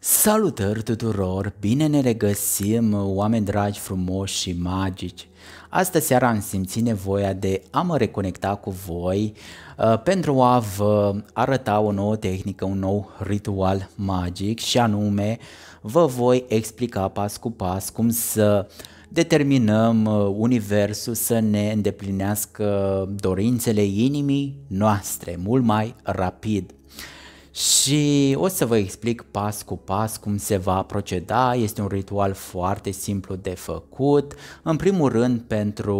Salutări tuturor! Bine ne regăsim, oameni dragi, frumoși și magici! Astăzi seara am simțit nevoia de a mă reconecta cu voi uh, pentru a vă arăta o nouă tehnică, un nou ritual magic și anume vă voi explica pas cu pas cum să determinăm uh, universul să ne îndeplinească dorințele inimii noastre mult mai rapid și o să vă explic pas cu pas cum se va proceda, este un ritual foarte simplu de făcut, în primul rând pentru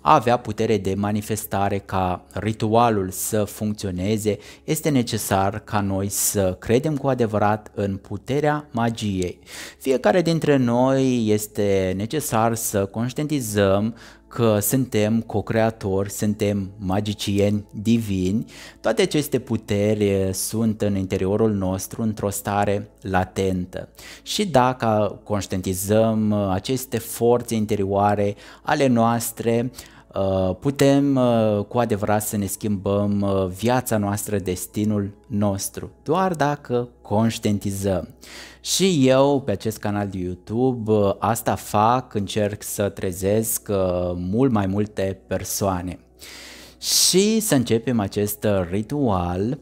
a avea putere de manifestare ca ritualul să funcționeze, este necesar ca noi să credem cu adevărat în puterea magiei. Fiecare dintre noi este necesar să conștientizăm că suntem co-creatori, suntem magicieni divini, toate aceste puteri eh, sunt în interiorul nostru într-o stare latentă. Și dacă conștientizăm eh, aceste forțe interioare ale noastre, Uh, putem uh, cu adevărat să ne schimbăm uh, viața noastră, destinul nostru, doar dacă conștientizăm. Și eu pe acest canal de YouTube asta fac, încerc să trezesc mult mai multe persoane. Și să începem acest ritual uh,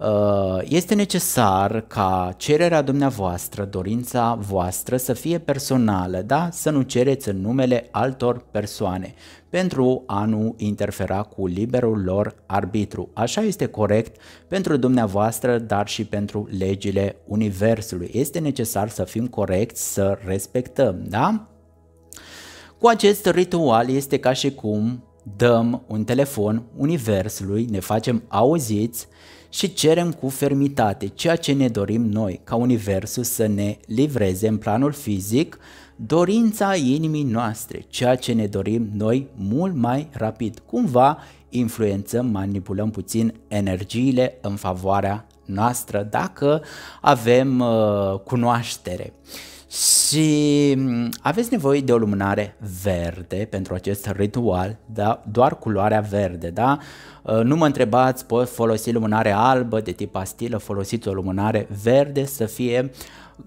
Uh, este necesar ca cererea dumneavoastră, dorința voastră să fie personală, da? să nu cereți în numele altor persoane pentru a nu interfera cu liberul lor arbitru. Așa este corect pentru dumneavoastră, dar și pentru legile Universului. Este necesar să fim corecți, să respectăm, da? Cu acest ritual este ca și cum dăm un telefon Universului, ne facem auziți și cerem cu fermitate ceea ce ne dorim noi, ca Universul să ne livreze în planul fizic dorința inimii noastre, ceea ce ne dorim noi mult mai rapid. Cumva influențăm, manipulăm puțin energiile în favoarea noastră dacă avem uh, cunoaștere. Și mm, aveți nevoie de o lumânare verde pentru acest ritual, da? doar culoarea verde, da? Uh, nu mă întrebați, pot păi, folosi lumânare albă de tip pastilă, folosiți o lumânare verde să fie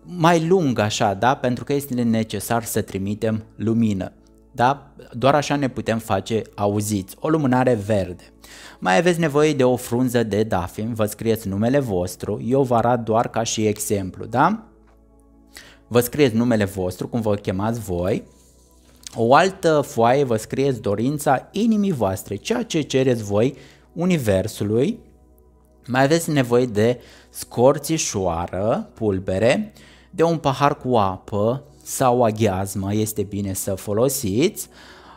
mai lungă așa, da? Pentru că este necesar să trimitem lumină da? Doar așa ne putem face auziți. O lumânare verde. Mai aveți nevoie de o frunză de dafin, vă scrieți numele vostru, eu vă arat doar ca și exemplu, da? vă scrieți numele vostru, cum vă chemați voi, o altă foaie vă scrieți dorința inimii voastre, ceea ce cereți voi universului, mai aveți nevoie de scorțișoară, pulbere, de un pahar cu apă sau aghiazmă, este bine să folosiți,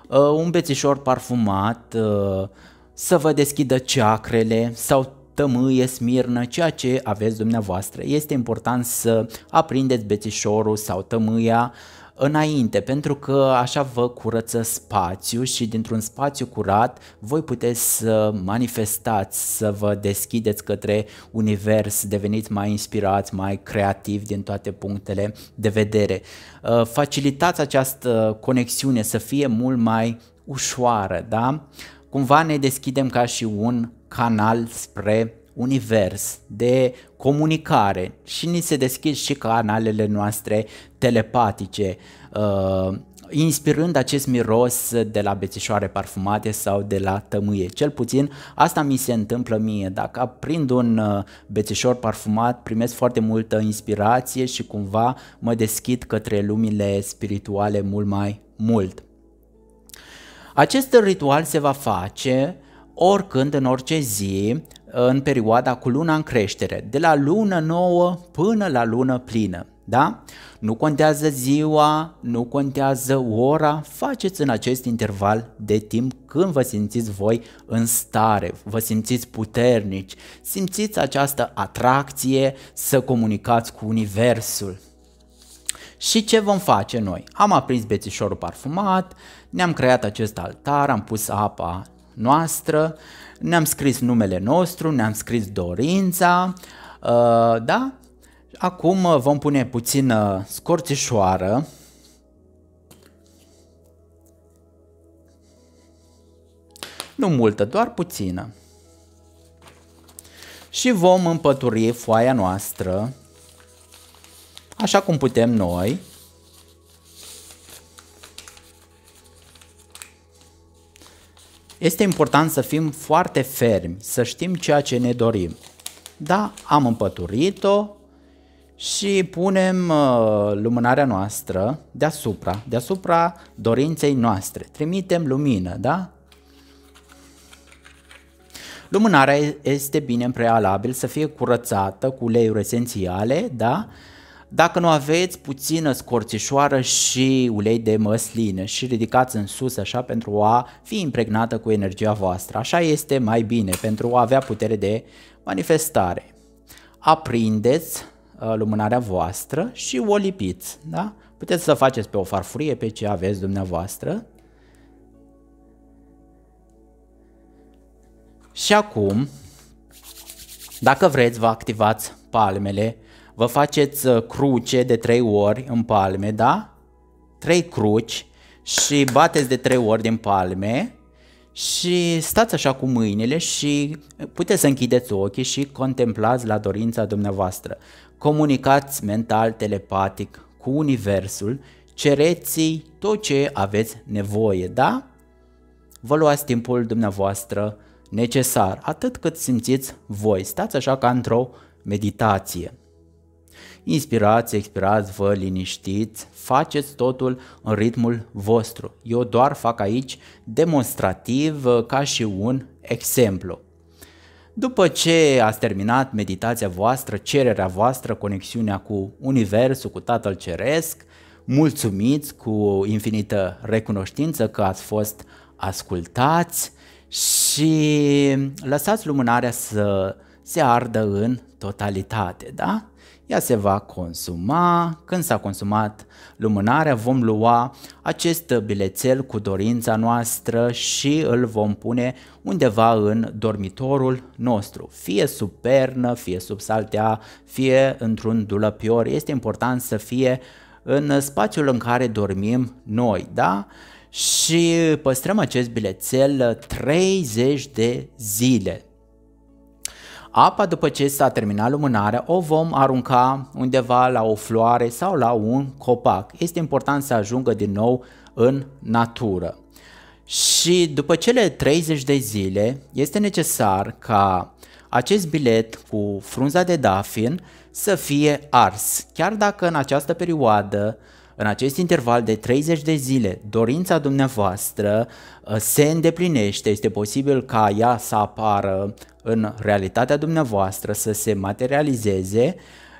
uh, un bețișor parfumat, uh, să vă deschidă ceacrele sau tămâie, smirnă, ceea ce aveți dumneavoastră. Este important să aprindeți bețișorul sau tămâia înainte, pentru că așa vă curăță spațiu și dintr-un spațiu curat voi puteți să manifestați, să vă deschideți către univers, deveniți mai inspirați, mai creativi din toate punctele de vedere. Uh, facilitați această conexiune să fie mult mai ușoară, da? Uh, cumva ne deschidem ca și un canal spre univers de comunicare și ni se deschid și canalele noastre telepatice, uh, inspirând acest miros de la bețișoare parfumate sau de la tămâie. Cel puțin asta mi se întâmplă mie. Dacă aprind un uh, bețișor parfumat, primesc foarte multă inspirație și cumva mă deschid către lumile spirituale mult mai mult. Acest ritual se va face oricând, în orice zi, în perioada cu luna în creștere, de la lună nouă până la lună plină. Da? Nu contează ziua, nu contează ora, faceți în acest interval de timp când vă simțiți voi în stare, vă simțiți puternici, simțiți această atracție să comunicați cu Universul. Și ce vom face noi? Am aprins bețișorul parfumat, ne-am creat acest altar, am pus apa noastră, ne-am scris numele nostru, ne-am scris dorința, uh, da? Acum uh, vom pune puțină uh, scorțișoară, nu multă, doar puțină. Și vom împături foaia noastră așa cum putem noi. Este important să fim foarte fermi, să știm ceea ce ne dorim. Da, am împăturit-o și punem uh, lumânarea noastră deasupra, deasupra dorinței noastre. Trimitem lumină, da? Lumânarea este bine în prealabil să fie curățată cu uleiuri esențiale, da? Uh, dacă nu aveți, puțină scorțișoară și ulei de măsline și ridicați în sus așa pentru a fi impregnată cu energia voastră. Așa este mai bine pentru a avea putere de manifestare. Aprindeți uh, lumânarea voastră și o lipiți, da? Puteți să faceți pe o farfurie, pe ce aveți dumneavoastră. Și acum, dacă vreți, vă activați palmele vă faceți uh, cruce de trei ori în palme, da? Trei cruci și bateți de trei ori din palme și stați așa cu mâinile și puteți să închideți ochii și contemplați la dorința dumneavoastră. Comunicați mental, telepatic cu Universul, cereți tot ce aveți nevoie, da? Vă luați timpul dumneavoastră necesar, atât cât simțiți voi. Stați așa ca într-o meditație. Inspirați, expirați, vă liniștiți, faceți totul în ritmul vostru. Eu doar fac aici demonstrativ uh, ca și un exemplu. După ce ați terminat meditația voastră, cererea voastră, conexiunea cu Universul, cu Tatăl Ceresc, mulțumiți cu infinită recunoștință că ați fost ascultați și lăsați lumânarea să se ardă în totalitate, da? ea se va consuma. Când s-a consumat lumânarea, vom lua acest bilețel cu dorința noastră și îl vom pune undeva în dormitorul nostru, fie sub pernă, fie sub saltea, fie într-un dulăpior. Este important să fie în spațiul în care dormim noi, da? Și păstrăm acest bilețel 30 de zile. Apa după ce s-a terminat lumânarea o vom arunca undeva la o floare sau la un copac. Este important să ajungă din nou în natură. Și după cele 30 de zile este necesar ca acest bilet cu frunza de dafin să fie ars, chiar dacă în această perioadă în acest interval de 30 de zile, dorința dumneavoastră uh, se îndeplinește, este posibil ca ea să apară în realitatea dumneavoastră, să se materializeze,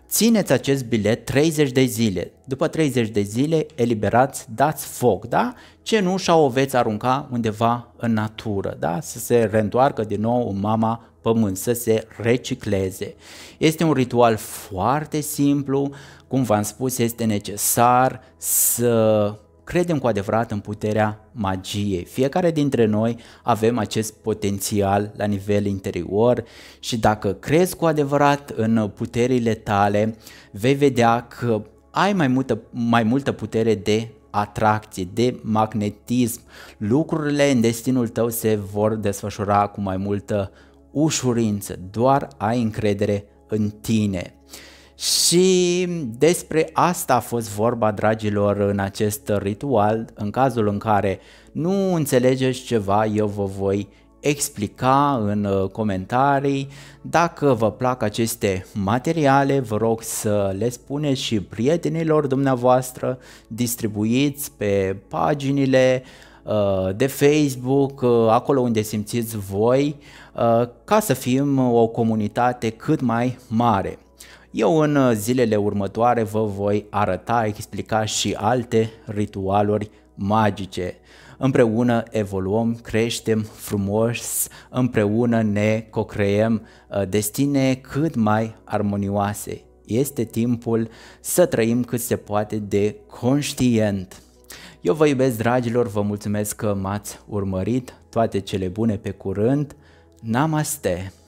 țineți acest bilet 30 de zile. După 30 de zile, eliberați, dați foc, da? Cenușa o veți arunca undeva în natură, da? Să se reîntoarcă din nou în mama pământ, să se recicleze. Este un ritual foarte simplu, cum v-am spus, este necesar să credem cu adevărat în puterea magiei. Fiecare dintre noi avem acest potențial la nivel interior și dacă crezi cu adevărat în puterile tale, vei vedea că ai mai multă, mai multă putere de atracție, de magnetism. Lucrurile în destinul tău se vor desfășura cu mai multă ușurință, doar ai încredere în tine. Și despre asta a fost vorba, dragilor, în acest ritual. În cazul în care nu înțelegeți ceva, eu vă voi explica în uh, comentarii. Dacă vă plac aceste materiale, vă rog să le spuneți și prietenilor dumneavoastră, distribuiți pe paginile uh, Uh, de Facebook, uh, acolo unde simțiți voi, uh, ca să fim o comunitate cât mai mare. Eu în zilele următoare vă voi arăta, explica și alte ritualuri magice. Împreună evoluăm, creștem frumos, împreună ne cocreăm destine cât mai armonioase. Este timpul să trăim cât se poate de conștient. Eu vă iubesc, dragilor, vă mulțumesc că m-ați urmărit, toate cele bune pe curând, namaste!